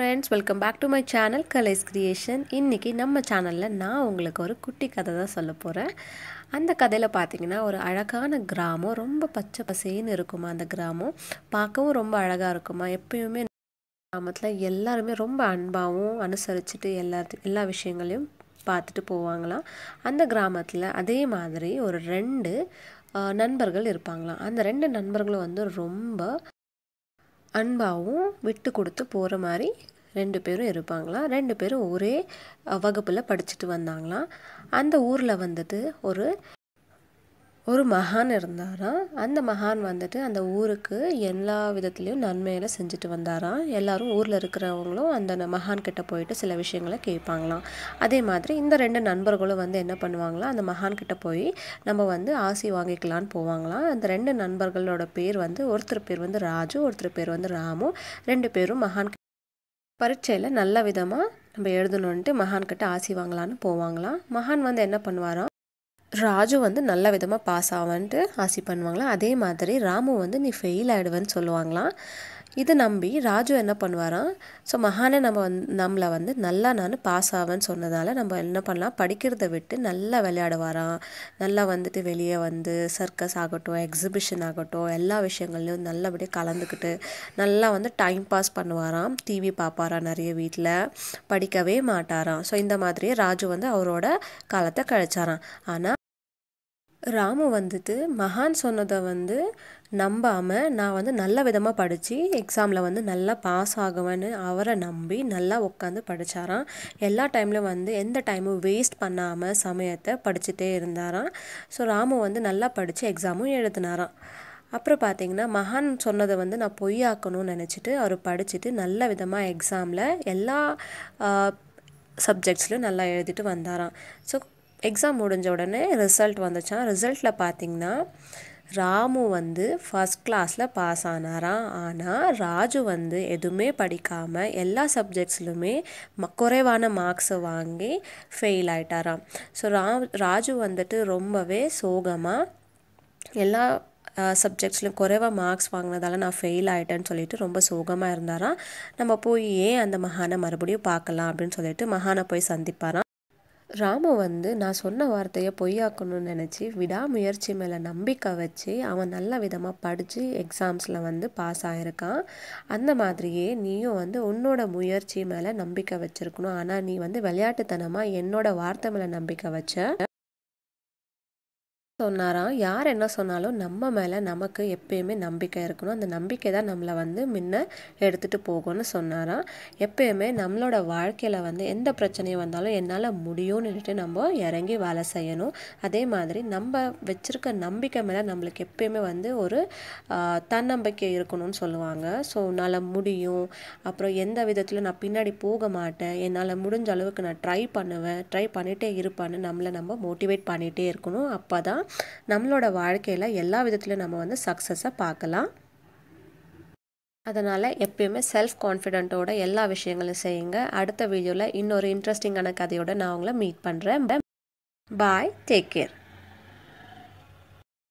friends welcome back to my channel கலைஸ் creation இன்றைக்கி நம்ம சேனலில் நான் உங்களுக்கு ஒரு குட்டி கதை தான் சொல்ல போகிறேன் அந்த கதையில் பார்த்தீங்கன்னா ஒரு அழகான கிராமம் ரொம்ப பச்சை பசேன்னு இருக்குமா அந்த கிராமம் பார்க்கவும் ரொம்ப அழகாக இருக்குமா எப்பயுமே கிராமத்தில் எல்லாருமே ரொம்ப அன்பாகவும் அனுசரிச்சுட்டு எல்லாத்து எல்லா விஷயங்களையும் பார்த்துட்டு போவாங்களாம் அந்த கிராமத்தில் அதே மாதிரி ஒரு ரெண்டு நண்பர்கள் இருப்பாங்களாம் அந்த ரெண்டு நண்பர்களும் வந்து ரொம்ப அன்பாகவும் விட்டு கொடுத்து போகிற மாதிரி ரெண்டு பேரும் இருப்பாங்களாம் ரெண்டு பேரும் ஒரே வகுப்பில் படிச்சுட்டு வந்தாங்களாம் அந்த ஊரில் வந்துட்டு ஒரு ஒரு மகான் இருந்தாராம் அந்த மகான் வந்துட்டு அந்த ஊருக்கு எல்லா விதத்துலேயும் நன்மையில செஞ்சுட்டு வந்தாராம் எல்லாரும் ஊரில் இருக்கிறவங்களும் அந்த மகான் கிட்ட போயிட்டு சில விஷயங்களை கேட்பாங்களாம் அதே மாதிரி இந்த ரெண்டு நண்பர்களும் வந்து என்ன பண்ணுவாங்களாம் அந்த மகான் கிட்ட போய் நம்ம வந்து ஆசி வாங்கிக்கலான்னு போவாங்களாம் அந்த ரெண்டு நண்பர்களோட பேர் வந்து ஒருத்தர் பேர் வந்து ராஜு ஒருத்தர் பேர் வந்து ராமு ரெண்டு பேரும் மகான் பரீட்சையில் நல்ல விதமாக நம்ம எழுதணுன்ட்டு மகான்கிட்ட ஆசி வாங்கலான்னு போவாங்களாம் மகான் வந்து என்ன பண்ணுவாராம் ராஜு வந்து நல்ல விதமாக பாஸ் ஆவான்ட்டு ஆசி பண்ணுவாங்களாம் அதே மாதிரி ராமு வந்து நீ ஃபெயில் ஆகிடுவேன்னு சொல்லுவாங்களாம் இதை நம்பி ராஜு என்ன பண்ணுவாராம் ஸோ மகானை நம்ம வந் நம்மளை வந்து நல்லா நான் பாஸ் ஆவேன்னு சொன்னதால் நம்ம என்ன பண்ணலாம் படிக்கிறத விட்டு நல்லா விளையாடுவாராம் நல்லா வந்துட்டு வெளியே வந்து சர்க்கஸ் ஆகட்டும் எக்ஸிபிஷன் ஆகட்டும் எல்லா விஷயங்கள்லையும் நல்லபடியாக கலந்துக்கிட்டு நல்லா வந்து டைம் பாஸ் பண்ணுவாராம் டிவி பார்ப்பாராம் நிறைய வீட்டில் படிக்கவே மாட்டாராம் ஸோ இந்த மாதிரியே ராஜு வந்து அவரோட காலத்தை கழிச்சாராம் ஆனால் ராமு வந்துட்டு மகான் சொன்னதை வந்து நம்பாமல் நான் வந்து நல்ல விதமாக படித்து எக்ஸாமில் வந்து நல்லா பாஸ் ஆகுவேன்னு அவரை நம்பி நல்லா உட்காந்து படித்தாராம் எல்லா டைம்லையும் வந்து எந்த டைமும் வேஸ்ட் பண்ணாமல் சமயத்தை படிச்சுட்டே இருந்தாராம் ஸோ ராமு வந்து நல்லா படித்து எக்ஸாமும் எழுதினாராம் அப்புறம் பார்த்தீங்கன்னா மகான் சொன்னதை வந்து நான் பொய்யாக்கணும்னு நினச்சிட்டு அவர் படிச்சுட்டு நல்ல விதமாக எக்ஸாமில் எல்லா சப்ஜெக்ட்ஸ்லையும் நல்லா எழுதிட்டு வந்தாராம் ஸோ எக்ஸாம் முடிஞ்ச உடனே ரிசல்ட் வந்துச்சான் ரிசல்ட்டில் பார்த்திங்கன்னா ராமு வந்து ஃபஸ்ட் கிளாஸில் பாஸ் ஆனாராம் ஆனால் ராஜு வந்து எதுவுமே படிக்காமல் எல்லா சப்ஜெக்ட்ஸ்லுமே குறைவான மார்க்ஸை வாங்கி ஃபெயில் ஆகிட்டாராம் ஸோ ரா ராஜு வந்துட்டு ரொம்பவே சோகமாக எல்லா சப்ஜெக்ட்ஸில் குறைவாக மார்க்ஸ் வாங்கினதால நான் ஃபெயில் ஆகிட்டேன்னு சொல்லிட்டு ரொம்ப சோகமாக இருந்தாராம் நம்ம போய் ஏன் அந்த மகானை மறுபடியும் பார்க்கலாம் அப்படின்னு சொல்லிட்டு மகானை போய் சந்திப்பாராம் ராமு வந்து நான் சொன்ன வார்த்தையை பொய்யாக்கணும்னு நினச்சி விடாமுயற்சி மேலே நம்பிக்கை வச்சு அவன் நல்ல விதமாக படித்து எக்ஸாம்ஸில் வந்து பாஸ் ஆகிருக்கான் அந்த மாதிரியே நீயும் வந்து உன்னோட முயற்சி மேலே நம்பிக்கை வச்சுருக்கணும் ஆனால் நீ வந்து விளையாட்டுத்தனமாக என்னோட வார்த்தை மேலே நம்பிக்கை வச்ச சொன்னாராம் யார் என்ன சொன்னாலும் நம்ம மேலே நமக்கு எப்பயுமே நம்பிக்கை இருக்கணும் அந்த நம்பிக்கை தான் நம்மளை வந்து முன்ன எடுத்துகிட்டு போகும்னு சொன்னாராம் எப்பயுமே நம்மளோட வாழ்க்கையில் வந்து எந்த பிரச்சனையும் வந்தாலும் என்னால் முடியும்னுட்டு நம்ம இறங்கி வேலை செய்யணும் அதே மாதிரி நம்ம வச்சுருக்க நம்பிக்கை மேலே நம்மளுக்கு எப்பயுமே வந்து ஒரு தன்னம்பிக்கை இருக்கணும்னு சொல்லுவாங்க ஸோ உன்னால் முடியும் அப்புறம் எந்த விதத்தில் நான் பின்னாடி போக மாட்டேன் என்னால் முடிஞ்ச அளவுக்கு நான் ட்ரை பண்ணுவேன் ட்ரை பண்ணிகிட்டே இருப்பேன்னு நம்மளை நம்ம மோட்டிவேட் பண்ணிகிட்டே இருக்கணும் அப்போ தான் நம்மளோட வாழ்க்கையில் எல்லா விதத்துலையும் நம்ம வந்து சக்ஸஸை பார்க்கலாம் அதனால் எப்பயுமே செல்ஃப் கான்ஃபிடென்ட்டோட எல்லா விஷயங்களும் செய்யுங்க அடுத்த வீடியோவில் இன்னொரு இன்ட்ரெஸ்டிங்கான கதையோடு நான் உங்களை மீட் பண்ணுறேன் பாய் டேக் கேர்